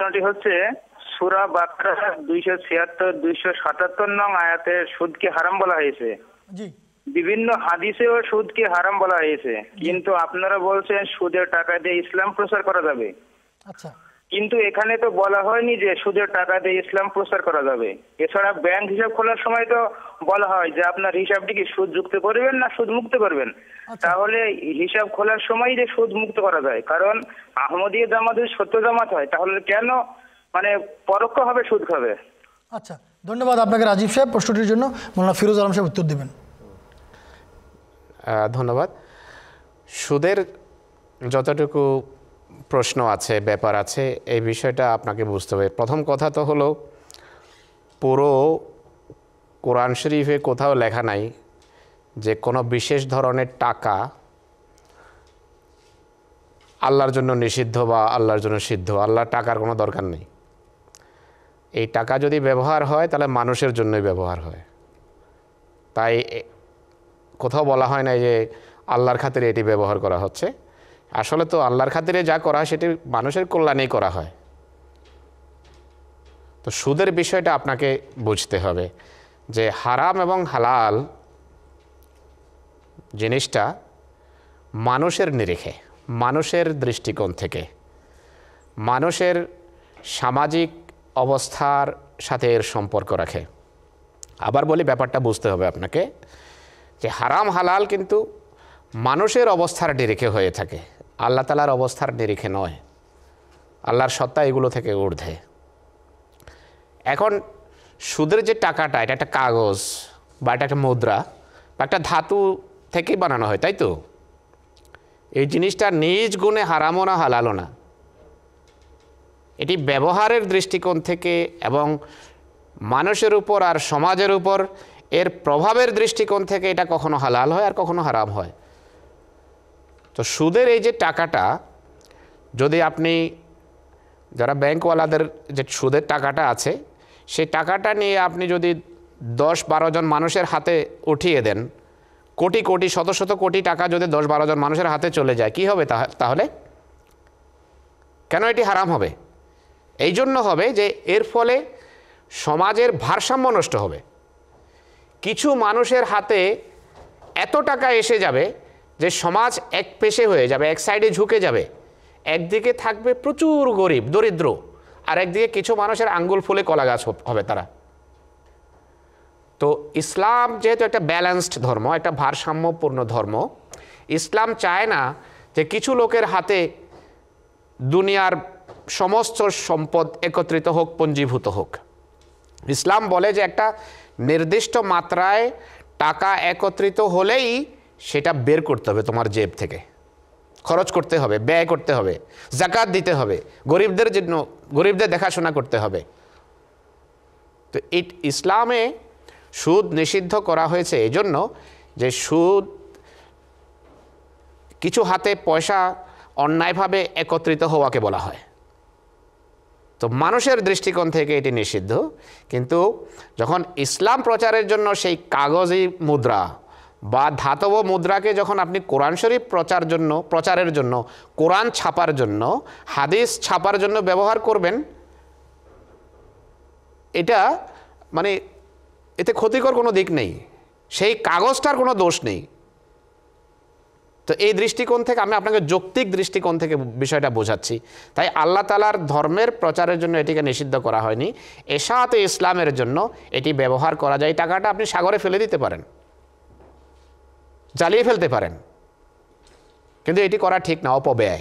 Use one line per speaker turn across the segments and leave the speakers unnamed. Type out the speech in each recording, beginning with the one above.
প্রশ্নটি হচ্ছে সুরা বাকরা দুইশো ছিয়াত্তর দুইশো সাতাত্তর নং আয়াতে সুদকে হারাম বলা হয়েছে বিভিন্ন হাদিসেও সুদকে হারাম বলা হয়েছে কিন্তু আপনারা বলছেন সুদের টাকা দিয়ে ইসলাম প্রচার করা যাবে আচ্ছা কিন্তু এখানে তো বলা হয়নি যে সুদের টাকা দিয়ে ইসলাম প্রচার করা যাবে এছাড়া ব্যাংক হিসাব খোলার সময় তো বলা হয় যে আপনার হিসাবটি কি সুদ যুক্ত করবেন না সুদ মুক্ত করবেন আচ্ছা। তাহলে হিসাব খোলার সময় যে সুদ মুক্ত করা যায় কারণ আহমদীয় জামাত যদি সত্য জামাত হয় তাহলে কেন মানে পরোক্ষ হবে সুদ খাবে আচ্ছা ধন্যবাদ আপনাকে রাজীব সাহেব প্রশ্নটির জন্য মোল্লা ফিরোজ আলম সাহেব উত্তর দেবেন
ধন্যবাদ সুদের যতটুকু প্রশ্ন আছে ব্যাপার আছে এই বিষয়টা আপনাকে বুঝতে হবে প্রথম কথা তো হলো পুরো কোরআন শরীফে কোথাও লেখা নাই যে কোনো বিশেষ ধরনের টাকা আল্লাহর জন্য নিষিদ্ধ বা আল্লাহর জন্য সিদ্ধ আল্লাহর টাকার কোনো দরকার নেই এই টাকা যদি ব্যবহার হয় তাহলে মানুষের জন্যই ব্যবহার হয় তাই কোথাও বলা হয় না যে আল্লাহর খাতিরে এটি ব্যবহার করা হচ্ছে আসলে তো আল্লাহর খাতিরে যা করা হয় সেটি মানুষের কল্যাণেই করা হয় তো সুদের বিষয়টা আপনাকে বুঝতে হবে যে হারাম এবং হালাল জিনিসটা মানুষের নিরিখে মানুষের দৃষ্টিকোণ থেকে মানুষের সামাজিক অবস্থার সাথে এর সম্পর্ক রাখে আবার বলি ব্যাপারটা বুঝতে হবে আপনাকে যে হারাম হালাল কিন্তু মানুষের অবস্থার নিরিখে হয়ে থাকে আল্লাহ তালার অবস্থার নিরিখে নয় আল্লাহর সত্তা এগুলো থেকে ঊর্ধ্বে এখন সুদের যে টাকাটা এটা একটা কাগজ বা এটা একটা মুদ্রা বা একটা ধাতু থেকেই বানানো হয় তাই তো এই জিনিসটা নিজ গুণে হারামো না হালালো না এটি ব্যবহারের দৃষ্টিকোণ থেকে এবং মানুষের উপর আর সমাজের উপর এর প্রভাবের দৃষ্টিকোণ থেকে এটা কখনো হালাল হয় আর কখনো হারাম হয় তো সুদের এই যে টাকাটা যদি আপনি যারা ব্যাংকওয়ালাদের যে সুদের টাকাটা আছে সেই টাকাটা নিয়ে আপনি যদি দশ বারো জন মানুষের হাতে উঠিয়ে দেন কোটি কোটি শত শত কোটি টাকা যদি দশ বারো জন মানুষের হাতে চলে যায় কি হবে তাহলে কেন এটি হারাম হবে এই জন্য হবে যে এর ফলে সমাজের ভারসাম্য নষ্ট হবে কিছু মানুষের হাতে এত টাকা এসে যাবে যে সমাজ এক পেশে হয়ে যাবে এক সাইডে ঝুঁকে যাবে একদিকে থাকবে প্রচুর গরিব দরিদ্র আর একদিকে কিছু মানুষের আঙ্গুল ফুলে কলা গাছ হবে তারা তো ইসলাম যেহেতু একটা ব্যালেন্সড ধর্ম একটা ভারসাম্যপূর্ণ ধর্ম ইসলাম চায় না যে কিছু লোকের হাতে দুনিয়ার সমস্ত সম্পদ একত্রিত হোক পঞ্জীভূত হোক ইসলাম বলে যে একটা নির্দিষ্ট মাত্রায় টাকা একত্রিত হলেই সেটা বের করতে হবে তোমার জেব থেকে খরচ করতে হবে ব্যয় করতে হবে জাকাত দিতে হবে গরিবদের জন্য গরিবদের দেখাশোনা করতে হবে তো ইট ইসলামে সুদ নিষিদ্ধ করা হয়েছে এজন্য যে সুদ কিছু হাতে পয়সা অন্যায়ভাবে একত্রিত হওয়াকে বলা হয় তো মানুষের দৃষ্টিকোণ থেকে এটি নিষিদ্ধ কিন্তু যখন ইসলাম প্রচারের জন্য সেই কাগজি মুদ্রা বা ধাতব মুদ্রাকে যখন আপনি কোরআন শরীফ প্রচার জন্য প্রচারের জন্য কোরআন ছাপার জন্য হাদিস ছাপার জন্য ব্যবহার করবেন এটা মানে এতে ক্ষতিকর কোনো দিক নেই সেই কাগজটার কোনো দোষ নেই তো এই দৃষ্টিকোণ থেকে আমি আপনাকে যৌক্তিক দৃষ্টিকোণ থেকে বিষয়টা বোঝাচ্ছি তাই আল্লাহ তালার ধর্মের প্রচারের জন্য এটিকে নিষিদ্ধ করা হয়নি এসাতে ইসলামের জন্য এটি ব্যবহার করা যায় টাকাটা আপনি সাগরে ফেলে দিতে পারেন জ্বালিয়ে ফেলতে পারেন কিন্তু এটি করা ঠিক না অপব্যয়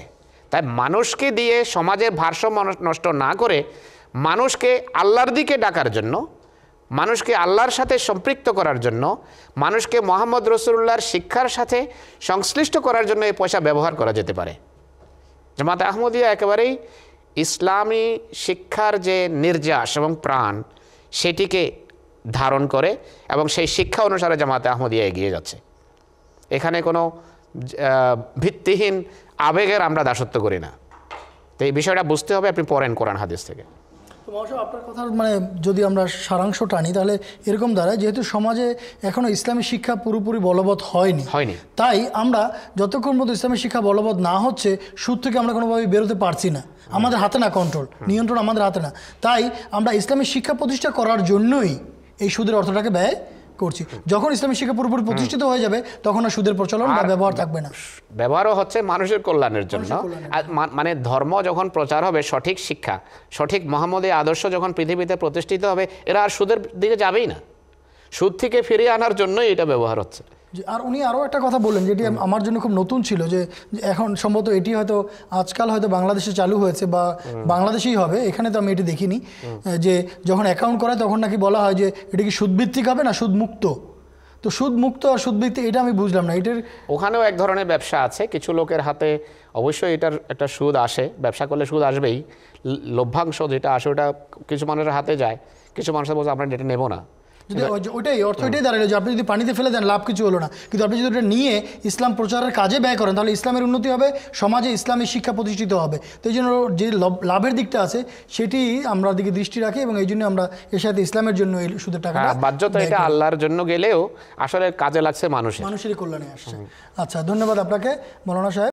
তাই মানুষকে দিয়ে সমাজের ভারসাম্য নষ্ট না করে মানুষকে আল্লাহর দিকে ডাকার জন্য মানুষকে আল্লাহর সাথে সম্পৃক্ত করার জন্য মানুষকে মোহাম্মদ রসুল্লাহর শিক্ষার সাথে সংশ্লিষ্ট করার জন্য এই পয়সা ব্যবহার করা যেতে পারে জামাত আহমদিয়া একেবারেই ইসলামী শিক্ষার যে নির্যাস এবং প্রাণ সেটিকে ধারণ করে এবং সেই শিক্ষা অনুসারে জামাতে আহমদিয়া এগিয়ে যাচ্ছে এখানে কোনো ভিত্তিহীন আবেগের আমরা দাসত্ব করি না তো এই বিষয়টা বুঝতে হবে আপনি পড়েন কোরআন হাদিস থেকে
আপনার কথার মানে যদি আমরা সারাংশ টানি তাহলে এরকম দ্বারা যেহেতু সমাজে এখনও ইসলামী শিক্ষা পুরোপুরি বলবৎ হয়নি হয়নি তাই আমরা যতক্ষণ পর্যন্ত ইসলামী শিক্ষা বলবৎ না হচ্ছে সুদ থেকে আমরা কোনোভাবে বেরোতে পারছি না আমাদের হাতে না কন্ট্রোল নিয়ন্ত্রণ আমাদের হাতে না তাই আমরা ইসলামী শিক্ষা প্রতিষ্ঠা করার জন্যই এই সুদের অর্থটাকে ব্যয় করছি যখন ইসলামী শিক্ষা পুরোপুরি প্রতিষ্ঠিত হয়ে যাবে তখন আর সুদের প্রচলন বা ব্যবহার থাকবে না
ব্যবহারও হচ্ছে মানুষের কল্যাণের জন্য মানে ধর্ম যখন প্রচার হবে সঠিক শিক্ষা সঠিক মহামদী আদর্শ যখন পৃথিবীতে প্রতিষ্ঠিত হবে এরা আর সুদের দিকে যাবেই না সুদ থেকে ফিরিয়ে আনার জন্যই এটা ব্যবহার হচ্ছে
আর উনি আরও একটা কথা বললেন যেটি আমার জন্য খুব নতুন ছিল যে এখন সম্ভবত এটি হয়তো আজকাল হয়তো বাংলাদেশে চালু হয়েছে বা বাংলাদেশেই হবে এখানে তো আমি এটি দেখিনি যে যখন অ্যাকাউন্ট করায় তখন নাকি বলা হয় যে এটা কি সুদভিত্তিক হবে না সুদমুক্ত
তো সুদ মুক্ত আর সুদ এটা আমি বুঝলাম না এটার ওখানেও এক ধরনের ব্যবসা আছে কিছু লোকের হাতে অবশ্যই এটার একটা সুদ আসে ব্যবসা করলে সুদ আসবেই লভ্যাংশ যেটা আসে ওটা কিছু মানুষের হাতে যায় কিছু মানুষের বলছে আমরা এটা নেবো না
যদি ওইটাই অর্থ এটাই দাঁড়ালো যে আপনি যদি পানিতে ফেলে দেন লাভ কিছু হলো না কিন্তু আপনি যদি ওটা নিয়ে ইসলাম প্রচারের কাজে ব্যয় করেন তাহলে ইসলামের উন্নতি হবে সমাজে ইসলামী শিক্ষা প্রতিষ্ঠিত হবে তো এই জন্য যে লাভের দিকটা আছে সেটি আমরা দিকে দৃষ্টি রাখি এবং এই জন্য আমরা এর সাথে ইসলামের জন্য এই সুদের টাকাটা হ্যাঁ, বাধ্যতা এটা আল্লাহর
জন্য গেলেও আসলে কাজে লাগছে মানুষের মানুষেরই কল্যাণে আসছে
আচ্ছা ধন্যবাদ আপনাকে মৌলানা সাহেব